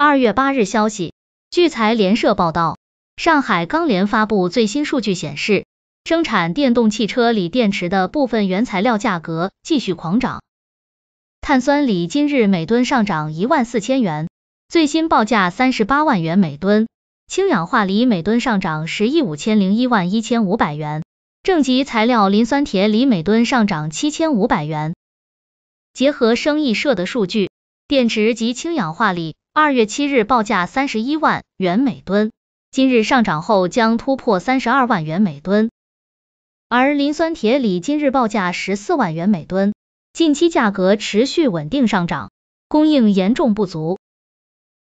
二月八日，消息，据财联社报道，上海钢联发布最新数据显示，生产电动汽车锂电池的部分原材料价格继续狂涨。碳酸锂今日每吨上涨一万四千元，最新报价三十八万元每吨。氢氧化锂每吨上涨十亿五千零一万一千五百元。正极材料磷酸铁锂每吨上涨七千五百元。结合生意社的数据，电池及氢氧化锂。二月七日报价三十一万元每吨，今日上涨后将突破三十二万元每吨。而磷酸铁锂今日报价十四万元每吨，近期价格持续稳定上涨，供应严重不足。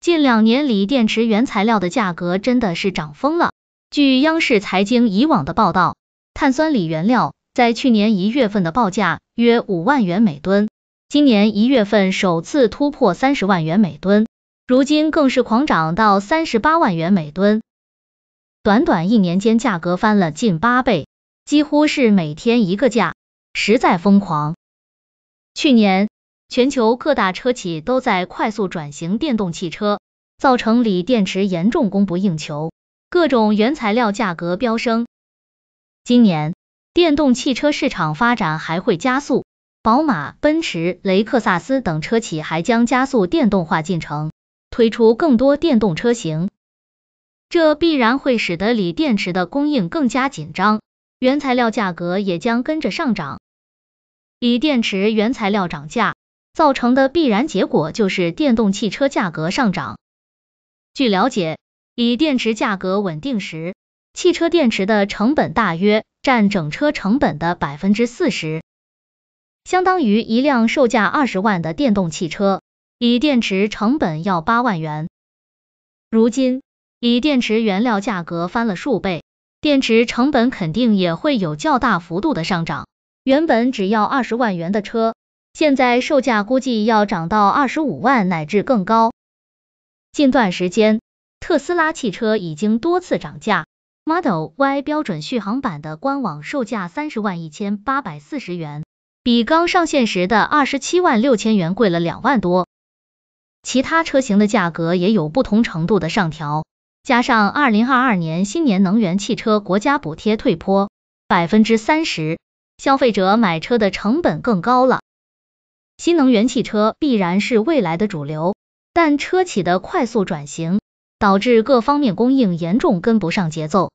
近两年锂电池原材料的价格真的是涨疯了。据央视财经以往的报道，碳酸锂原料在去年一月份的报价约五万元每吨，今年一月份首次突破三十万元每吨。如今更是狂涨到三十八万元每吨，短短一年间价格翻了近八倍，几乎是每天一个价，实在疯狂。去年，全球各大车企都在快速转型电动汽车，造成锂电池严重供不应求，各种原材料价格飙升。今年，电动汽车市场发展还会加速，宝马、奔驰、雷克萨斯等车企还将加速电动化进程。推出更多电动车型，这必然会使得锂电池的供应更加紧张，原材料价格也将跟着上涨。锂电池原材料涨价造成的必然结果就是电动汽车价格上涨。据了解，锂电池价格稳定时，汽车电池的成本大约占整车成本的百分之四十，相当于一辆售价二十万的电动汽车。锂电池成本要八万元，如今锂电池原料价格翻了数倍，电池成本肯定也会有较大幅度的上涨。原本只要二十万元的车，现在售价估计要涨到二十五万乃至更高。近段时间，特斯拉汽车已经多次涨价，Model Y 标准续航版的官网售价三十万一千八百四十元，比刚上线时的二十七万六千元贵了两万多。其他车型的价格也有不同程度的上调，加上二零二二年新年能源汽车国家补贴退坡百分之三十，消费者买车的成本更高了。新能源汽车必然是未来的主流，但车企的快速转型导致各方面供应严重跟不上节奏，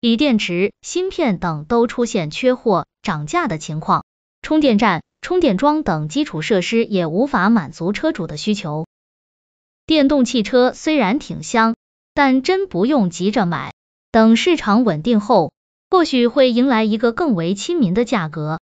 锂电池、芯片等都出现缺货、涨价的情况，充电站。充电桩等基础设施也无法满足车主的需求。电动汽车虽然挺香，但真不用急着买，等市场稳定后，或许会迎来一个更为亲民的价格。